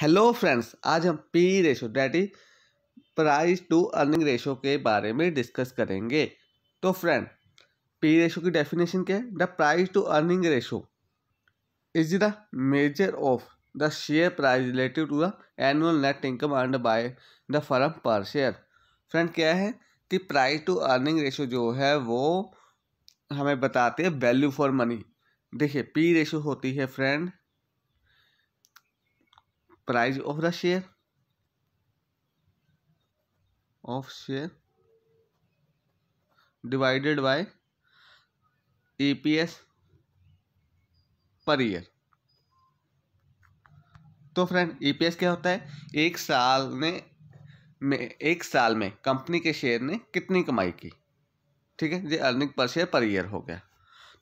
hello friends आज हम P ratio that is price to earning ratio के बारे में डिस्कस करेंगे तो फ्रेंड पी रेशो की डेफिनेशन क्या है the price to earning ratio is the measure of the share price related to the annual net income earn by the firm per share friend क्या है कि प्राइस टू अर्निंग रेशो जो है वो हमें बताते हैं वैल्यू फॉर मनी देखिए पी रेशो होती है friend price of the share of share divided by EPS per year तो फ्रेंड ईपीएस क्या होता है एक साल ने में एक साल में कंपनी के शेयर ने कितनी कमाई की ठीक है ये earning per share per year हो गया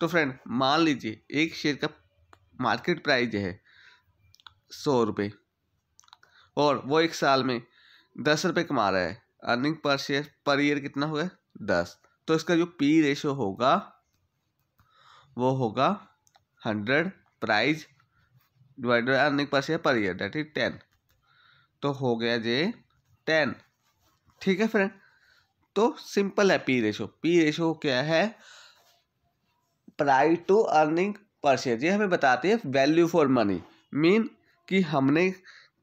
तो फ्रेंड मान लीजिए एक शेयर का मार्केट प्राइस है सौ रुपये और वो एक साल में दस रुपये कमा रहा है earning per share per year कितना हुआ दस तो इसका जो पी रेशो होगा वो होगा hundred price divided earning per share per year that is ten तो हो गया जे टेन ठीक है फ्रेंड तो सिंपल है पी रेशो पी रेशो क्या है price to earning per share ये हमें बताती है वैल्यू फॉर मनी मीन कि हमने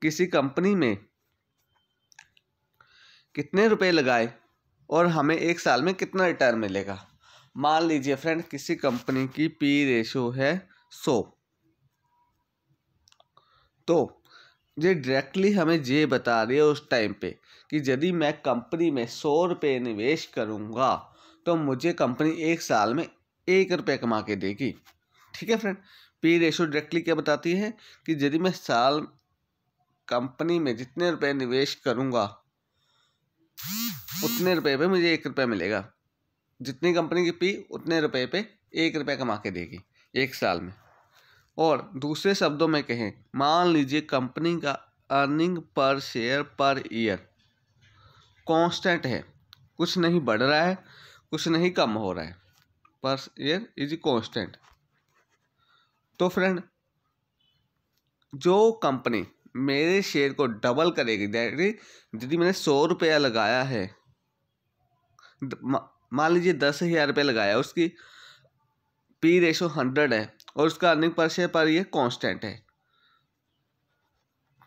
किसी कंपनी में कितने रुपए लगाए और हमें एक साल में कितना रिटर्न मिलेगा मान लीजिए फ्रेंड किसी कंपनी की पी रेशो है सौ तो ये डायरेक्टली हमें ये बता रही है उस टाइम पे कि यदि मैं कंपनी में सौ रुपये निवेश करूँगा तो मुझे कंपनी एक साल में एक रुपये कमा के देगी ठीक है फ्रेंड पी रेशो डायरेक्टली क्या बताती है कि यदि मैं साल कंपनी में जितने रुपए निवेश करूँगा उतने रुपए पे मुझे एक रुपया मिलेगा जितनी कंपनी की पी उतने रुपए पे एक रुपया कमा के देगी एक साल में और दूसरे शब्दों में कहें मान लीजिए कंपनी का earning per share per year constant है कुछ नहीं बढ़ रहा है कुछ नहीं कम हो रहा है पर ईयर इज कांस्टेंट तो फ्रेंड जो कंपनी मेरे शेयर को डबल करेगी डायरेक्टली यदि मैंने सौ रुपया लगाया है मान लीजिए दस हज़ार रुपया लगाया उसकी पी रेशो हंड्रेड है और उसका अर्निंग पर शेयर पर ये कांस्टेंट है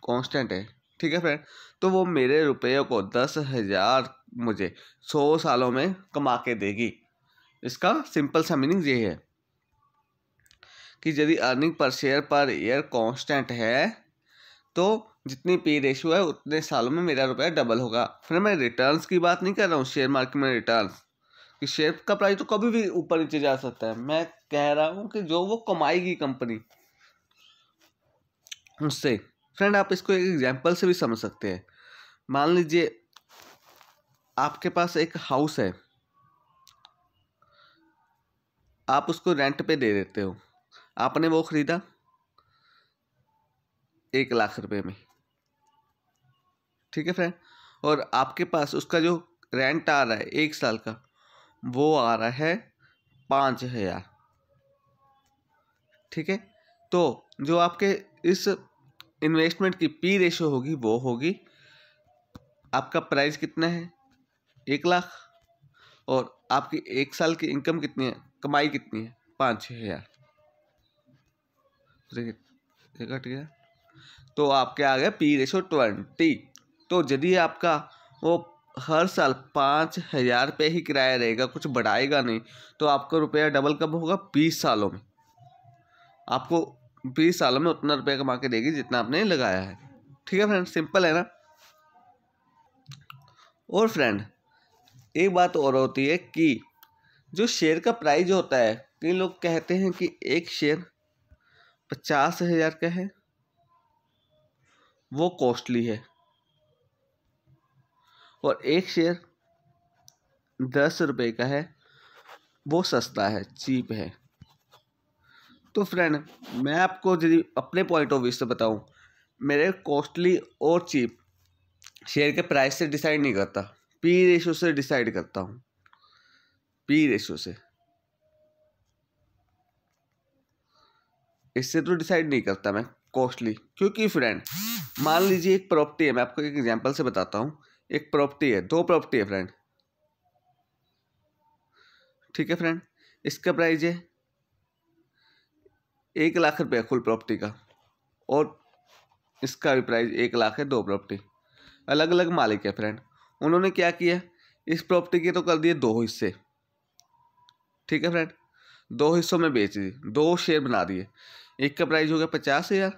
कांस्टेंट है ठीक है फ्रेंड तो वो मेरे रुपये को दस हज़ार मुझे सौ सालों में कमा के देगी इसका सिंपल सा मीनिंग ये है कि यदि earning per share per year constant है तो जितनी पे रेशो है उतने सालों में मेरा रुपया डबल होगा फिर मैं रिटर्न्स की बात नहीं कर रहा हूँ शेयर मार्केट में रिटर्न्स कि शेयर का प्राइस तो कभी भी ऊपर नीचे जा सकता है मैं कह रहा हूँ कि जो वो कमाएगी कंपनी उससे फ्रेंड आप इसको एक एग्जाम्पल से भी समझ सकते हैं मान लीजिए आपके पास एक हाउस है आप उसको रेंट पे दे देते हो आपने वो ख़रीदा एक लाख रुपए में ठीक है फ्रेंड और आपके पास उसका जो रेंट आ रहा है एक साल का वो आ रहा है पाँच हज़ार ठीक है तो जो आपके इस इन्वेस्टमेंट की पी रेशो होगी वो होगी आपका प्राइस कितना है एक लाख और आपकी एक साल की इनकम कितनी है कमाई कितनी है पाँच हज़ार घट गया तो आपके आ गए पी रेशो ट्वेंटी तो यदि आपका वो हर साल पाँच हज़ार रुपये ही किराया रहेगा कुछ बढ़ाएगा नहीं तो आपका रुपया डबल कब होगा बीस सालों में आपको बीस सालों में उतना रुपया कमा के देगी जितना आपने लगाया है ठीक है फ्रेंड सिंपल है ना और फ्रेंड एक बात और होती है कि जो शेयर का प्राइस होता है कई लोग कहते हैं कि एक शेयर पचास हज़ार का है वो कॉस्टली है और एक शेयर दस रुपए का है वो सस्ता है चीप है तो फ्रेंड मैं आपको यदि अपने पॉइंट ऑफ व्यू से बताऊं मेरे कॉस्टली और चीप शेयर के प्राइस से डिसाइड नहीं करता पी रेशो से डिसाइड करता हूँ पी रेशो से इससे तो डिसाइड नहीं करता मैं कॉस्टली क्योंकि फ्रेंड मान लीजिए एक प्रॉपर्टी है मैं आपको एक एग्जांपल से बताता हूँ एक प्रॉपर्टी है दो प्रॉपर्टी है फ्रेंड ठीक है फ्रेंड इसका प्राइस है एक लाख रुपये फुल प्रॉपर्टी का और इसका भी प्राइस एक लाख है दो प्रॉपर्टी अलग अलग मालिक है फ्रेंड उन्होंने क्या किया इस प्रॉपर्टी के तो कर दिए दो हिस्से ठीक है फ्रेंड दो हिस्सों में बेच दी दो शेयर बना दिए एक का प्राइस होगा पचास हज़ार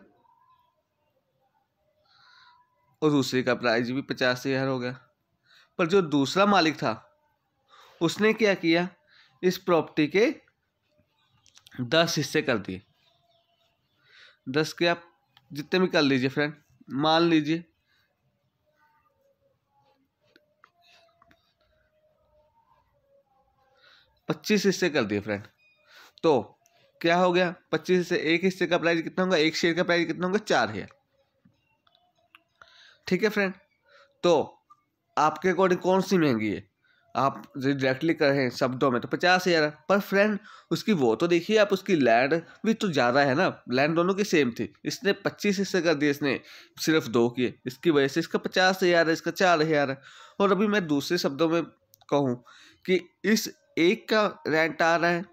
और दूसरे का प्राइस भी पचास हज़ार हो गया पर जो दूसरा मालिक था उसने क्या किया इस प्रॉपर्टी के दस हिस्से कर दिए दस के आप जितने भी कर लीजिए फ्रेंड मान लीजिए पच्चीस हिस्से कर दिए फ्रेंड तो क्या हो गया पच्चीस से एक हिस्से का प्राइस कितना होगा एक शेयर का प्राइस कितना होगा चार हजार ठीक है फ्रेंड तो आपके अकॉर्डिंग कौन सी महंगी है आप डायरेक्टली कर रहे हैं शब्दों में तो पचास हज़ार पर फ्रेंड उसकी वो तो देखिए आप उसकी लैंड भी तो ज़्यादा है ना लैंड दोनों की सेम थी इसने पच्चीस हिस्से कर दिए इसने सिर्फ दो किए इसकी वजह से इसका पचास हज़ार है इसका चार हज़ार है और अभी मैं दूसरे शब्दों में कहूँ कि इस एक का रेंट आ रहा है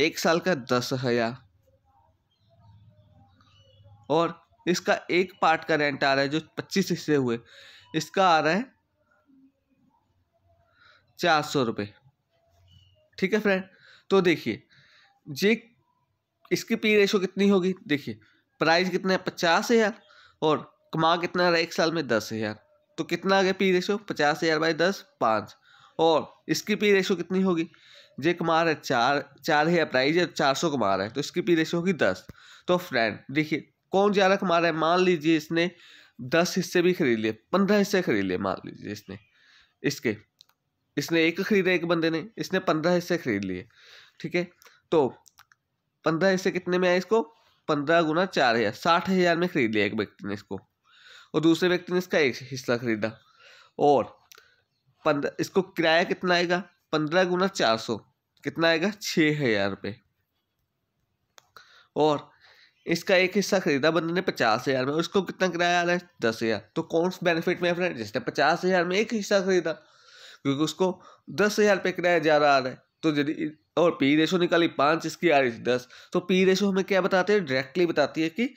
एक साल का दस हज़ार और इसका एक पार्ट का रेंट आ रहा है जो पच्चीस हिस्से हुए इसका आ रहा है चार सौ रुपये ठीक है फ्रेंड तो देखिए ये इसकी पी रेशो कितनी होगी देखिए प्राइस कितना है पचास हज़ार और कमा कितना रहा है एक साल में दस हज़ार तो कितना आ गया पी रेशो पचास हज़ार बाई दस पाँच और इसकी पी रेशो कितनी होगी जे कमा रहा है चार चार है प्राइज है चार सौ कमा रहा है तो इसकी पी रेशियो होगी दस तो फ्रेंड देखिए कौन ज़्यादा कमा रहा है मान लीजिए इसने दस हिस्से भी खरीद लिए पंद्रह हिस्से खरीद लिए मान लीजिए इसने इसके इसने एक खरीदा एक बंदे ने इसने पंद्रह हिस्से खरीद लिए ठीक है तो पंद्रह हिस्से कितने में आए इसको पंद्रह गुना चार हज़ार साठ हज़ार में खरीद लिया एक व्यक्ति ने इसको और दूसरे व्यक्ति ने इसका एक हिस्सा खरीदा और पंद्रह इसको किराया कितना आएगा पंद्रह गुना चार सौ कितना आएगा छः हज़ार रुपये और इसका एक हिस्सा खरीदा बंदे ने पचास हज़ार में उसको कितना किराया आ रहा है दस हज़ार तो कौन से बेनिफिट में फ्रेंड जिसने पचास हज़ार में एक हिस्सा खरीदा क्योंकि उसको दस हज़ार रुपये किराया रहा आ रहा है तो यदि और पी रेशो निकाली पाँच इसकी आ रही थी दस तो पी रेशो हमें क्या बताते हैं डायरेक्टली बताती है कि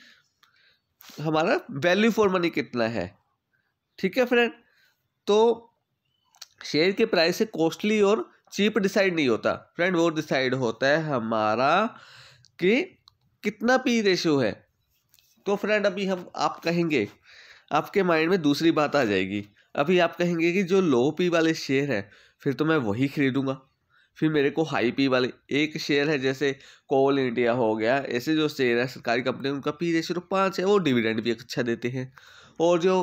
हमारा वैल्यू फॉर मनी कितना है ठीक है फ्रेंड तो शेयर के प्राइस से कॉस्टली और चीप डिसाइड नहीं होता फ्रेंड वो डिसाइड होता है हमारा कि कितना पी रेशियो है तो फ्रेंड अभी हम आप कहेंगे आपके माइंड में दूसरी बात आ जाएगी अभी आप कहेंगे कि जो लो पी वाले शेयर हैं फिर तो मैं वही खरीदूंगा फिर मेरे को हाई पी वाले एक शेयर है जैसे कोल इंडिया हो गया ऐसे जो शेयर है सरकारी कंपनी उनका पी रेशियो तो पाँच है वो डिविडेंड भी अच्छा देते हैं और जो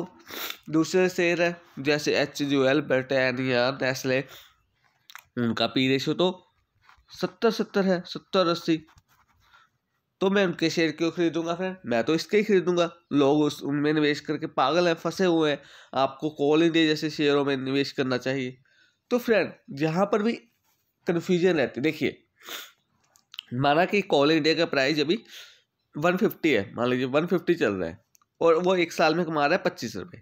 दूसरे शेयर है जैसे H G L Britannia Nestle उनका पी रेशो तो सत्तर सत्तर है सत्तर अस्सी तो मैं उनके शेयर क्यों खरीदूंगा फ्रेंड मैं तो इसके ही खरीदूंगा लोग उस उनमें निवेश करके पागल हैं फंसे हुए हैं आपको कॉल इंडिया जैसे शेयरों में निवेश करना चाहिए तो फ्रेंड जहाँ पर भी कन्फ्यूजन रहती देखिए माना कि कॉल इंडिया का प्राइस अभी वन फिफ्टी है मान लीजिए वन फिफ्टी चल रहा है और वो एक साल में कमा रहा है पच्चीस रुपये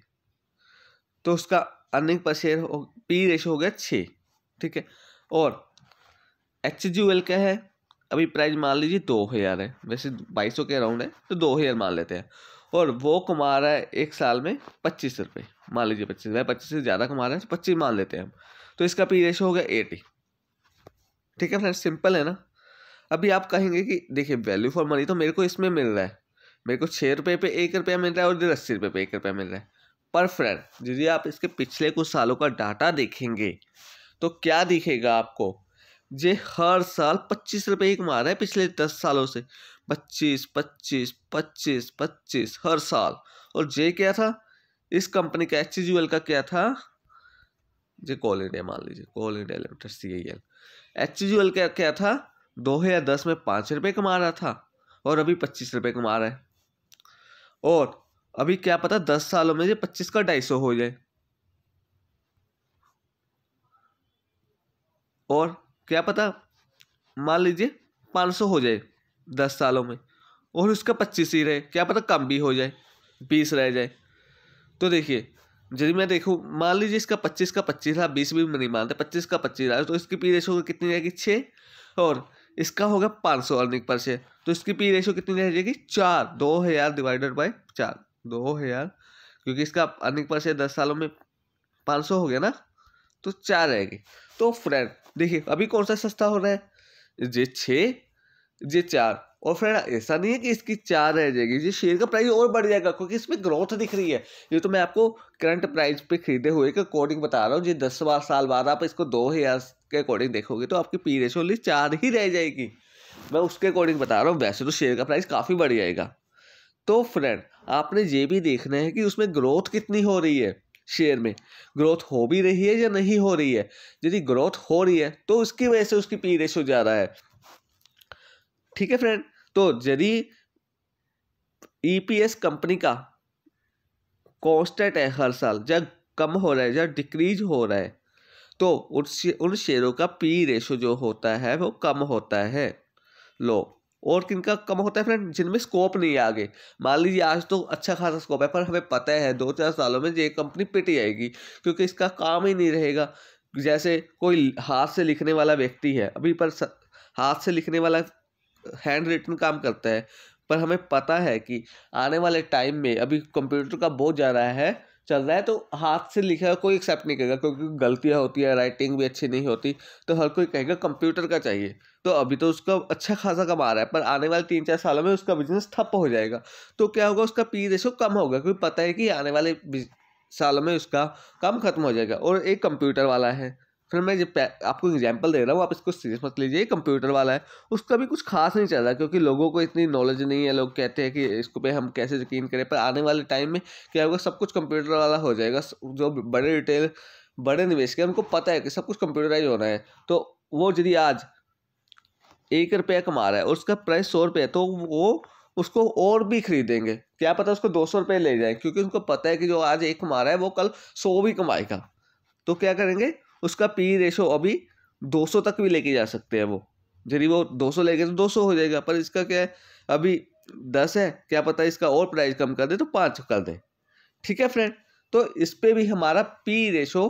तो उसका अर्निंग पर शेयर हो पी रेशो हो गया छः ठीक है और एच जी एल क्या है अभी प्राइस मान लीजिए दो हज़ार है वैसे बाईस सौ के अराउंड है तो दो हज़ार मान लेते हैं और वो कमा रहा है एक साल में पच्चीस रुपये मान लीजिए पच्चीस वह पच्चीस से ज़्यादा कमा रहा है तो पच्चीस मान लेते हैं हम तो इसका पी रेशो हो गया एटी ठीक है फ्रेंड सिंपल है ना अभी आप कहेंगे कि देखिए वैल्यू फॉर मनी तो मेरे को इसमें मिल रहा है मेरे को छः रुपये पे एक रुपया मिल रहा है और इधर अस्सी रुपये पे एक रुपया मिल रहा है पर फ्रेंड यदि आप इसके पिछले कुछ सालों का डाटा देखेंगे तो क्या दिखेगा आपको जे हर साल पच्चीस रुपये ही कमा रहे हैं पिछले दस सालों से पच्चीस पच्चीस पच्चीस पच्चीस हर साल और जे क्या था इस कंपनी का एच का क्या था जे कोल इंडिया मान लीजिए Coal India Limited C I L H का क्या था दो हज़ार दस में पाँच रुपये कमा रहा था और अभी पच्चीस रुपये कमा रहा है और अभी क्या पता दस सालों में ये पच्चीस का ढाई सौ हो जाए और क्या पता मान लीजिए पाँच सौ हो जाए दस सालों में और उसका पच्चीस ही रहे क्या पता कम भी हो जाए बीस रह जाए तो देखिए यदि मैं देखूँ मान लीजिए इसका पच्चीस का पच्चीस रहा बीस भी नहीं मानते पच्चीस का पच्चीस रहा तो इसकी पी रेशो कितनी रहेगी छः और इसका होगा पाँच सौ अर्निंग पर से तो इसकी पी रेशो कितनी रह जाएगी चार दो हज़ार डिवाइडेड बाई चार दो हज़ार क्योंकि इसका अर्निंग पर से दस सालों में पाँच सौ हो गया ना तो चार रहेगी तो फ्रेंड देखिए अभी कौन सा सस्ता हो रहा है जे छः जे चार और फ्रेंड ऐसा नहीं है कि इसकी चार रह जाएगी जी शेयर का प्राइस और बढ़ जाएगा क्योंकि इसमें ग्रोथ दिख रही है ये तो मैं आपको करंट प्राइस पे खरीदे हुए के अकॉर्डिंग बता रहा हूँ जी दस बार साल बाद आप इसको दो हज़ार के अकॉर्डिंग देखोगे तो आपकी पी रेशो ओनली चार ही रह जाएगी मैं उसके अकॉर्डिंग बता रहा हूँ वैसे तो शेयर का प्राइस काफ़ी बढ़ जाएगा तो फ्रेंड आपने ये भी देखना है कि उसमें ग्रोथ कितनी हो रही है शेयर में ग्रोथ हो भी रही है या नहीं हो रही है यदि ग्रोथ हो रही है तो उसकी वजह से उसकी पी रेशो जा रहा है ठीक है फ्रेंड तो यदि ईपीएस e कंपनी का कांस्टेंट है हर साल जब कम हो रहा है जब डिक्रीज हो रहा है तो उन शेयरों का पी रेशो जो होता है वो कम होता है लो और किनका कम होता है फ्रेंड जिनमें स्कोप नहीं है आगे मान लीजिए आज तो अच्छा खासा स्कोप है पर हमें पता है दो चार सालों में ये कंपनी पिट जाएगी क्योंकि इसका काम ही नहीं रहेगा जैसे कोई हाथ से लिखने वाला व्यक्ति है अभी पर हाथ से लिखने वाला हैंड रिटन काम करता है पर हमें पता है कि आने वाले टाइम में अभी कंप्यूटर का बहुत जा रहा है चल रहा है तो हाथ से लिखा कोई एक्सेप्ट नहीं करेगा क्योंकि गलतियाँ होती है राइटिंग भी अच्छी नहीं होती तो हर कोई कहेगा कंप्यूटर का चाहिए तो अभी तो उसका अच्छा खासा कमा रहा है पर आने वाले तीन चार सालों में उसका बिजनेस ठप हो जाएगा तो क्या होगा उसका पी रेशो कम होगा क्योंकि पता है कि आने वाले सालों में उसका काम खत्म हो जाएगा और एक कंप्यूटर वाला है फिर मैं जब आपको एग्जाम्पल दे रहा हूँ आप इसको सीरियस मत लीजिए कंप्यूटर वाला है उसका भी कुछ खास नहीं चल रहा क्योंकि लोगों को इतनी नॉलेज नहीं है लोग कहते हैं कि इसको पे हम कैसे यकीन करें पर आने वाले टाइम में क्या होगा सब कुछ कंप्यूटर वाला हो जाएगा जो बड़े रिटेल बड़े निवेश के उनको पता है कि सब कुछ कंप्यूटराइज होना है तो वो यदि आज एक रुपया कमा रहा है और उसका प्राइस सौ रुपये तो वो उसको और भी खरीदेंगे क्या पता उसको दो सौ रुपये ले जाए क्योंकि उनको पता है कि जो आज एक कमा रहा है वो कल सौ भी कमाएगा तो क्या करेंगे उसका पी रेशो अभी 200 तक भी लेके जा सकते हैं वो यदि वो 200 लेके तो 200 हो जाएगा पर इसका क्या है अभी 10 है क्या पता इसका और प्राइस कम कर दे तो पाँच कर दे ठीक है फ्रेंड तो इस पर भी हमारा पी रेशो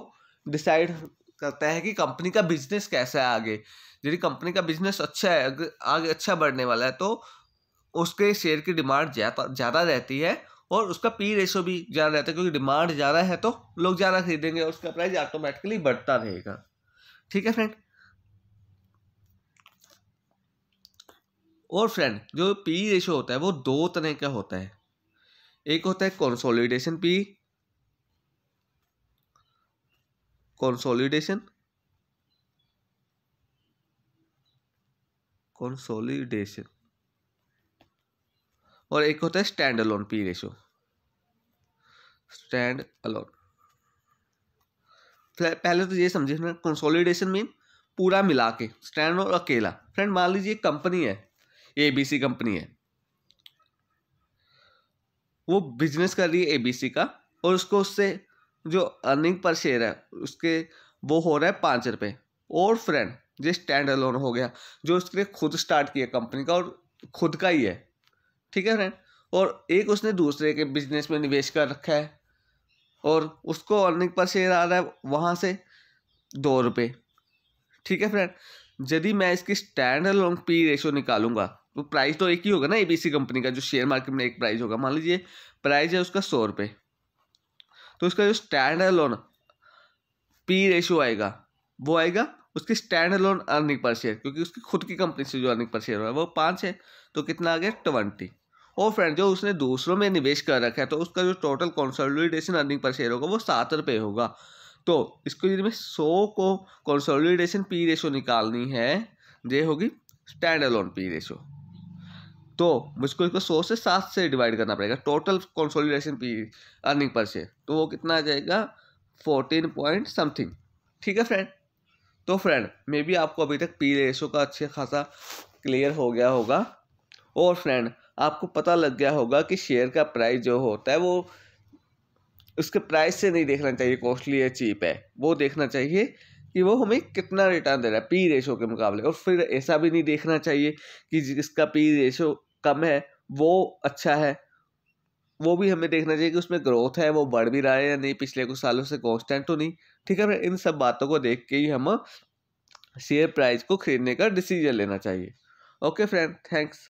डिसाइड करता है कि कंपनी का बिजनेस कैसा है आगे यदि कंपनी का बिजनेस अच्छा है आगे अच्छा बढ़ने वाला है तो उसके शेयर की डिमांड ज़्यादा रहती है और उसका पी रेशो भी ज़्यादा रहता है क्योंकि डिमांड ज़्यादा है तो लोग ज़्यादा खरीदेंगे और उसका प्राइस ऑटोमेटिकली बढ़ता रहेगा ठीक है फ्रेंड और फ्रेंड जो पी रेशो होता है वो दो तरह का होता है एक होता है कंसोलिडेशन पी कंसोलिडेशन कंसोलिडेशन और एक होता है standalone P ratio standalone पहले तो ये समझे फ्रेंड कंसोलिडेशन मीन पूरा मिला के स्टैंड और अकेला फ्रेंड मान लीजिए कंपनी है एबीसी कंपनी है वो बिजनेस कर रही है एबीसी का और उसको उससे जो अर्निंग पर शेयर है उसके वो हो रहा है पाँच रुपये और फ्रेंड जो स्टैंड अलोन हो गया जो उसके खुद स्टार्ट किया कंपनी का और खुद का ही है ठीक है फ्रेंड और एक उसने दूसरे के बिजनेस में निवेश कर रखा है और उसको अर्निंग पर शेयर आ रहा है वहाँ से दो रुपये ठीक है फ्रेंड यदि मैं इसकी स्टैंड लॉन्ग पी रेशो निकालूंगा तो प्राइस तो एक ही होगा ना ए कंपनी का जो शेयर मार्केट में एक प्राइस होगा मान लीजिए प्राइस है उसका सौ रुपये तो उसका जो स्टैंड लोन पी रेशो आएगा वो आएगा उसकी standalone earning per share क्योंकि उसकी खुद की कंपनी से जो अर्निंग पर शेयर हो रहा है वो पाँच है तो कितना आ गया ट्वेंटी और फ्रेंड जो उसने दूसरों में निवेश कर रखा है तो उसका जो total consolidation earning per share होगा वो सात रुपये होगा तो इसको यदि मैं सौ को कंसोलिडेशन पी रेशो निकालनी है ये होगी स्टैंड अलोन पी रेशो तो मुझको इसको सौ से सात से डिवाइड करना पड़ेगा total consolidation P earning per share तो वो कितना आ जाएगा फोर्टीन पॉइंट समथिंग ठीक है फ्रेंड तो फ्रेंड मे बी आपको अभी तक पी रेशो का अच्छा खासा क्लियर हो गया होगा और फ्रेंड आपको पता लग गया होगा कि शेयर का प्राइस जो होता है वो उसके प्राइस से नहीं देखना चाहिए कॉस्टली है चीप है वो देखना चाहिए कि वो हमें कितना रिटर्न दे रहा है पी रेशो के मुकाबले और फिर ऐसा भी नहीं देखना चाहिए कि जिसका पी रेशो कम है वो अच्छा है वो भी हमें देखना चाहिए कि उसमें ग्रोथ है वो बढ़ भी रहा है या नहीं पिछले कुछ सालों से कॉन्स्टेंट तो नहीं ठीक है इन सब बातों को देख के ही हम शेयर प्राइस को खरीदने का डिसीजन लेना चाहिए ओके फ्रेंड थैंक्स